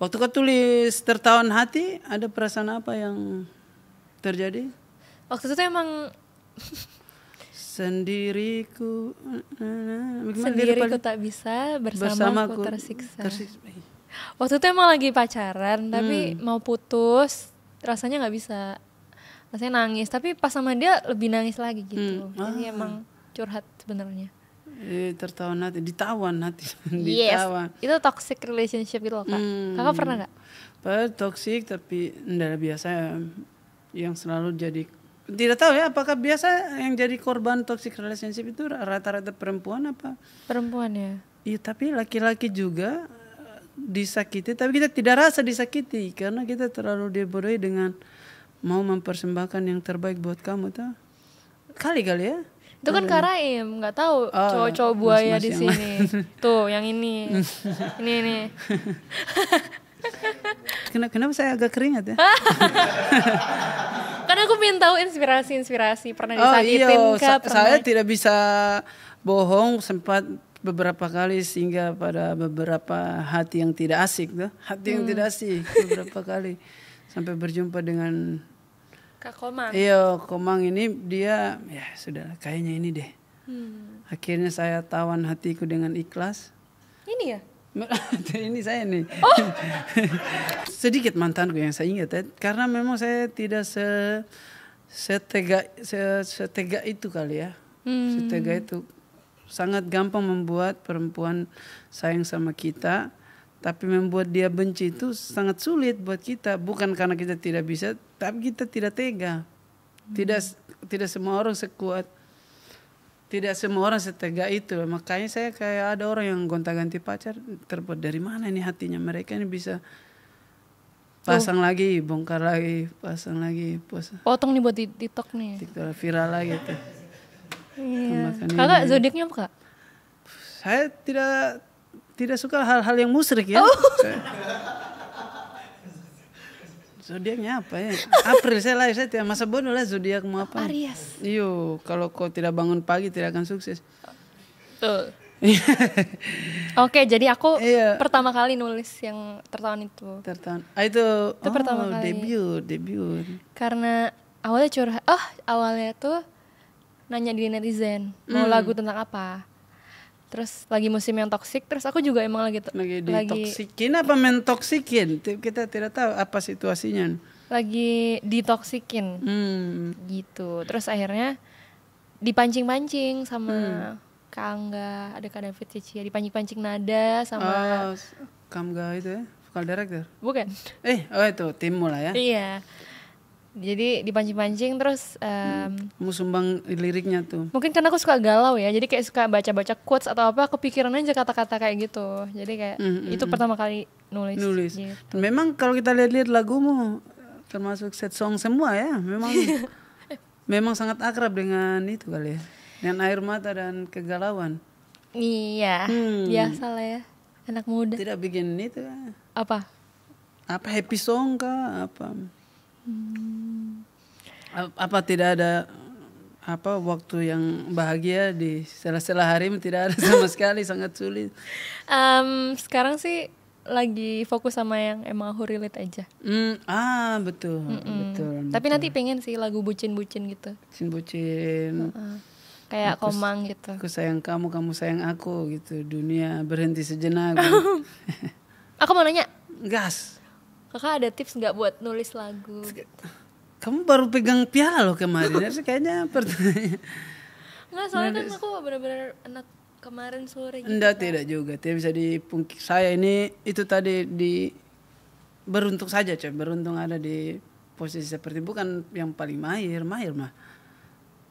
Waktu kau tulis tertawan hati, ada perasaan apa yang terjadi? Waktu itu emang sendiriku, Bagaimana sendiriku tak bisa bersama aku tersiksa. tersiksa. Eh. Waktu itu emang lagi pacaran, tapi hmm. mau putus, rasanya nggak bisa. Rasanya nangis, tapi pas sama dia lebih nangis lagi gitu. Hmm. Jadi ah. emang curhat sebenarnya. Eh, tertawan nanti ditawan nanti ditawan. Yes, itu toxic relationship gitu loh kak. Hmm. Kakak pernah nggak? Per toxic tapi enggak biasa yang selalu jadi tidak tahu ya apakah biasa yang jadi korban toxic relationship itu rata-rata perempuan apa? Perempuan ya. Iya tapi laki-laki juga eh, disakiti tapi kita tidak rasa disakiti karena kita terlalu diberi dengan mau mempersembahkan yang terbaik buat kamu tuh kali kali ya itu kan hmm. Karaim, nggak tahu oh, iya. cowok-cowok buaya di sini. Tuh, yang ini. ini ini. kenapa, kenapa saya agak keringat ya? Karena aku minta tahu inspirasi-inspirasi pernah oh, disakitin oh, iya. iyo, Saya tidak bisa bohong sempat beberapa kali sehingga pada beberapa hati yang tidak asik tuh, hati yang hmm. tidak asik beberapa kali sampai berjumpa dengan Kak Komang. Iya, Komang ini dia ya sudah kayaknya ini deh. Hmm. Akhirnya saya tawan hatiku dengan ikhlas. Ini ya? ini saya nih. Oh. Sedikit mantanku yang saya ingat ya, karena memang saya tidak se setega se, setega itu kali ya. Hmm. Setega itu sangat gampang membuat perempuan sayang sama kita tapi membuat dia benci itu sangat sulit buat kita bukan karena kita tidak bisa tapi kita tidak tega hmm. tidak tidak semua orang sekuat tidak semua orang setega itu makanya saya kayak ada orang yang gonta-ganti pacar terbuat dari mana ini hatinya mereka ini bisa pasang oh. lagi bongkar lagi pasang lagi pasang potong nih buat di TikTok nih TikTok viral lagi tuh iya. kakak zodiaknya apa kak saya tidak tidak suka hal-hal yang musrik ya. Oh. Zodiaknya apa ya? April saya lahir saya tidak masa bodoh lah zodiak mau apa? Aries. Iyo, kalau kau tidak bangun pagi tidak akan sukses. Uh. Oke, jadi aku iya. pertama kali nulis yang tertahun itu. Tertahun. Ah, itu, itu oh, pertama kali. debut, debut. Karena awalnya curhat. Oh, awalnya tuh nanya di netizen, mau hmm. lagu tentang apa? terus lagi musim yang toksik terus aku juga emang lagi lagi ditoksikin lagi, apa mentoksikin kita tidak tahu apa situasinya lagi ditoksikin hmm. gitu terus akhirnya dipancing-pancing sama hmm. Kangga ada Kak David Cici dipancing-pancing nada sama oh, Kangga itu ya vokal director bukan eh oh itu tim mulai ya iya jadi dipancing-pancing terus um, mau sumbang liriknya tuh mungkin karena aku suka galau ya jadi kayak suka baca-baca quotes atau apa kepikiran aja kata-kata kayak gitu jadi kayak hmm, -hmm. itu mm. pertama kali nulis nulis gitu. memang kalau kita lihat-lihat lagumu termasuk set song semua ya memang memang sangat akrab dengan itu kali ya dengan air mata dan kegalauan iya hmm. biasa lah ya anak muda tidak bikin itu apa apa happy song kah apa Hmm. Apa tidak ada apa waktu yang bahagia di sela-sela hari tidak ada sama sekali sangat sulit. Um, sekarang sih lagi fokus sama yang emang aku relate aja. Mm, ah betul, mm betul. Tapi nanti pengen sih lagu bucin-bucin gitu. Bucin-bucin. Uh -uh. Kayak aku, komang gitu. Aku sayang kamu, kamu sayang aku gitu. Dunia berhenti sejenak. aku mau nanya. Gas kakak ada tips nggak buat nulis lagu kamu baru pegang piala loh kemarin ya, sih kayaknya pertanyaan nggak soalnya kan aku benar-benar anak kemarin sore gitu enggak kan? tidak juga tidak bisa dipungkiri saya ini itu tadi di beruntung saja coy beruntung ada di posisi seperti bukan yang paling mahir mahir mah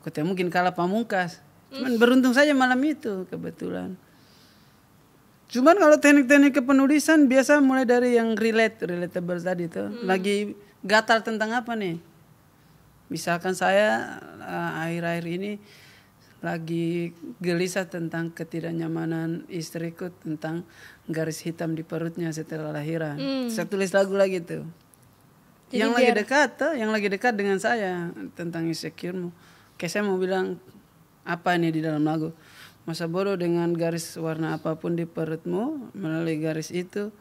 ketemu mungkin kalah pamungkas cuman beruntung saja malam itu kebetulan Cuman kalau teknik-teknik kepenulisan biasa mulai dari yang relate, relatable tadi tuh. Hmm. Lagi gatal tentang apa nih? Misalkan saya akhir eh, akhir-akhir ini lagi gelisah tentang ketidaknyamanan istriku tentang garis hitam di perutnya setelah lahiran. Hmm. Saya tulis lagu lagi tuh. Jadi yang biar... lagi dekat tuh, yang lagi dekat dengan saya tentang insecure-mu. Kayak saya mau bilang apa nih di dalam lagu? masa bodoh dengan garis warna apapun di perutmu melalui garis itu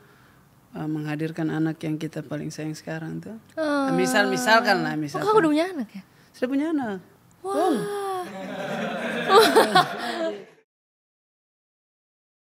uh, menghadirkan anak yang kita paling sayang sekarang tuh. Uh. Misal misalkan lah misal. Oh, kau udah punya anak ya? Sudah punya anak. wow. Wow.